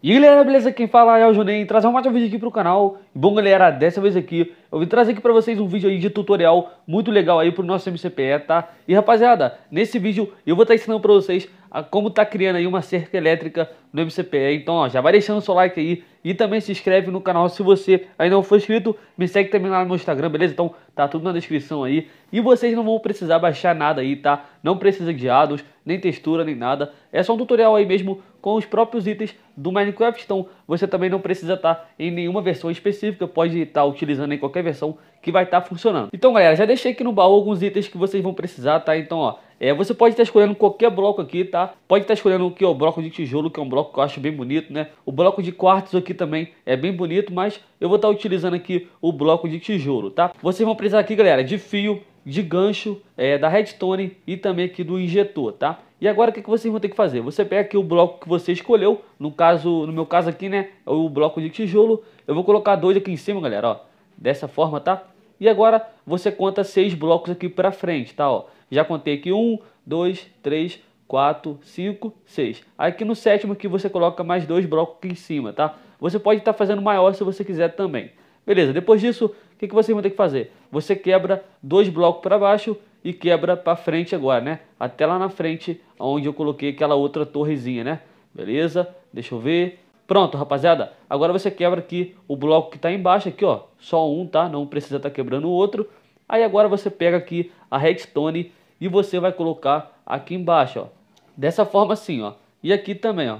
E galera, beleza? Quem fala é o Junem, trazer mais um vídeo aqui pro canal. Bom galera, dessa vez aqui, eu vim trazer aqui pra vocês um vídeo aí de tutorial muito legal aí pro nosso MCPE, tá? E rapaziada, nesse vídeo eu vou estar tá ensinando pra vocês ah, como tá criando aí uma cerca elétrica no MCPE. Então, ó, já vai deixando o seu like aí e também se inscreve no canal se você ainda não for inscrito. Me segue também lá no meu Instagram, beleza? Então, tá tudo na descrição aí. E vocês não vão precisar baixar nada aí, tá? Não precisa de ados nem textura, nem nada. É só um tutorial aí mesmo com os próprios itens do Minecraft. Então, você também não precisa estar tá em nenhuma versão específica, pode estar tá utilizando em qualquer versão que vai estar tá funcionando. Então, galera, já deixei aqui no baú alguns itens que vocês vão precisar, tá? Então, ó, é, você pode estar escolhendo qualquer bloco aqui, tá? Pode estar escolhendo o que é o bloco de tijolo, que é um bloco que eu acho bem bonito, né? O bloco de quartos aqui também é bem bonito, mas eu vou estar utilizando aqui o bloco de tijolo, tá? Vocês vão precisar aqui, galera, de fio, de gancho, é, da redstone e também aqui do injetor, tá? E agora o que, é que vocês vão ter que fazer? Você pega aqui o bloco que você escolheu, no caso, no meu caso aqui, né, é o bloco de tijolo. Eu vou colocar dois aqui em cima, galera, ó, dessa forma, tá? E agora você conta seis blocos aqui para frente, tá? Ó, já contei aqui um, dois, três, quatro, cinco, seis. Aqui no sétimo que você coloca mais dois blocos aqui em cima, tá? Você pode estar tá fazendo maior se você quiser também. Beleza, depois disso, o que, que você vão ter que fazer? Você quebra dois blocos para baixo e quebra para frente agora, né? Até lá na frente, onde eu coloquei aquela outra torrezinha, né? Beleza? Deixa eu ver. Pronto, rapaziada. Agora você quebra aqui o bloco que está embaixo aqui, ó. Só um, tá? Não precisa estar tá quebrando o outro. Aí agora você pega aqui a redstone e você vai colocar aqui embaixo, ó. Dessa forma assim, ó. E aqui também, ó.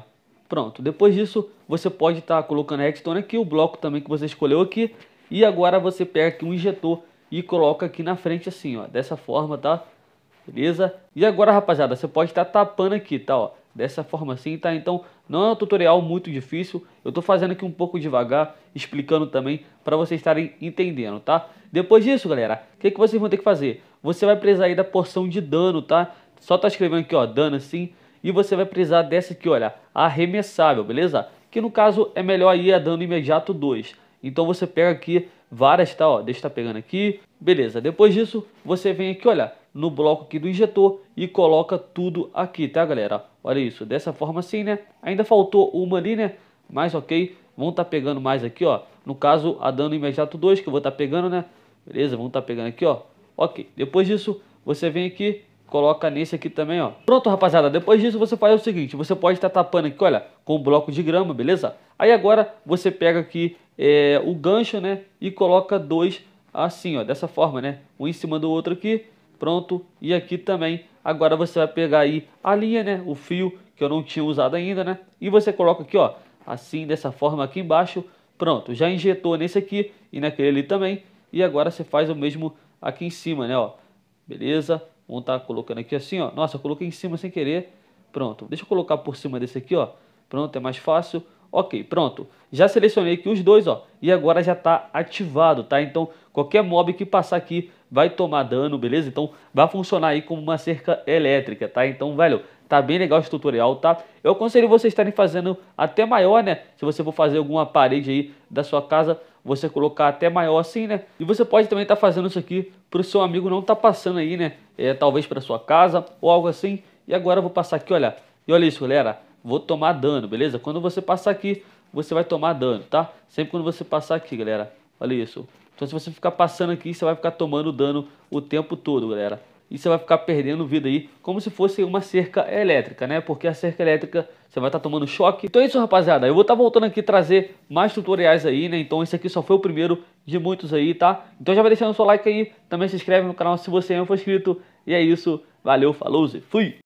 Pronto. Depois disso, você pode estar tá colocando a redstone aqui, o bloco também que você escolheu aqui. E agora você pega aqui um injetor e coloca aqui na frente assim, ó. Dessa forma, tá? Beleza? E agora, rapaziada, você pode estar tá tapando aqui, tá, ó dessa forma assim, tá? Então não é um tutorial muito difícil, eu estou fazendo aqui um pouco devagar, explicando também para vocês estarem entendendo, tá? Depois disso, galera, o que, que vocês vão ter que fazer? Você vai precisar aí da porção de dano, tá? Só tá escrevendo aqui, ó, dano assim, e você vai precisar dessa aqui, olha, arremessável, beleza? Que no caso é melhor aí a dano imediato 2. Então você pega aqui várias, tá, ó, deixa eu tá pegando aqui, beleza. Depois disso, você vem aqui, olha, no bloco aqui do injetor e coloca tudo aqui, tá galera? Olha isso, dessa forma assim, né? Ainda faltou uma ali, né? Mas ok, vamos estar tá pegando mais aqui, ó. No caso, a dano imediato 2 que eu vou estar tá pegando, né? Beleza, vamos estar tá pegando aqui, ó. Ok, depois disso, você vem aqui, coloca nesse aqui também, ó. Pronto, rapaziada, depois disso você faz o seguinte, você pode estar tá tapando aqui, olha, com um bloco de grama, beleza? Aí agora você pega aqui é, o gancho, né? E coloca dois assim, ó, dessa forma, né? Um em cima do outro aqui pronto. E aqui também, agora você vai pegar aí a linha, né, o fio que eu não tinha usado ainda, né, e você coloca aqui, ó, assim, dessa forma aqui embaixo, pronto. Já injetou nesse aqui e naquele ali também, e agora você faz o mesmo aqui em cima, né, ó, beleza? Vamos estar tá colocando aqui assim, ó, nossa, eu coloquei em cima sem querer, pronto. Deixa eu colocar por cima desse aqui, ó, pronto, é mais fácil, Ok, pronto. Já selecionei aqui os dois, ó. E agora já está ativado, tá? Então, qualquer mob que passar aqui vai tomar dano, beleza? Então, vai funcionar aí como uma cerca elétrica, tá? Então, velho, tá bem legal esse tutorial, tá? Eu aconselho vocês estarem fazendo até maior, né? Se você for fazer alguma parede aí da sua casa, você colocar até maior assim, né? E você pode também estar tá fazendo isso aqui pro seu amigo não tá passando aí, né? É, talvez para sua casa ou algo assim. E agora eu vou passar aqui, olha. E olha isso, galera vou tomar dano, beleza? Quando você passar aqui, você vai tomar dano, tá? Sempre quando você passar aqui, galera, olha isso. Então se você ficar passando aqui, você vai ficar tomando dano o tempo todo, galera. E você vai ficar perdendo vida aí, como se fosse uma cerca elétrica, né? Porque a cerca elétrica você vai estar tá tomando choque. Então é isso, rapaziada. Eu vou estar tá voltando aqui trazer mais tutoriais aí, né? Então esse aqui só foi o primeiro de muitos aí, tá? Então já vai deixando o seu like aí. Também se inscreve no canal se você ainda não for inscrito. E é isso. Valeu, falou e fui!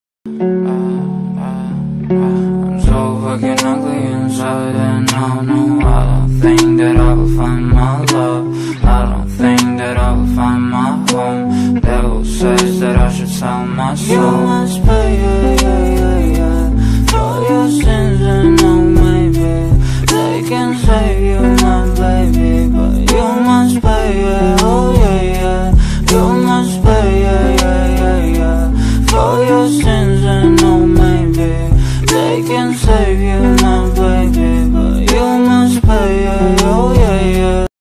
looking ugly inside And I know I don't think that I will find my love I don't think that I will find my home Devil says that I should sell my soul You must pay it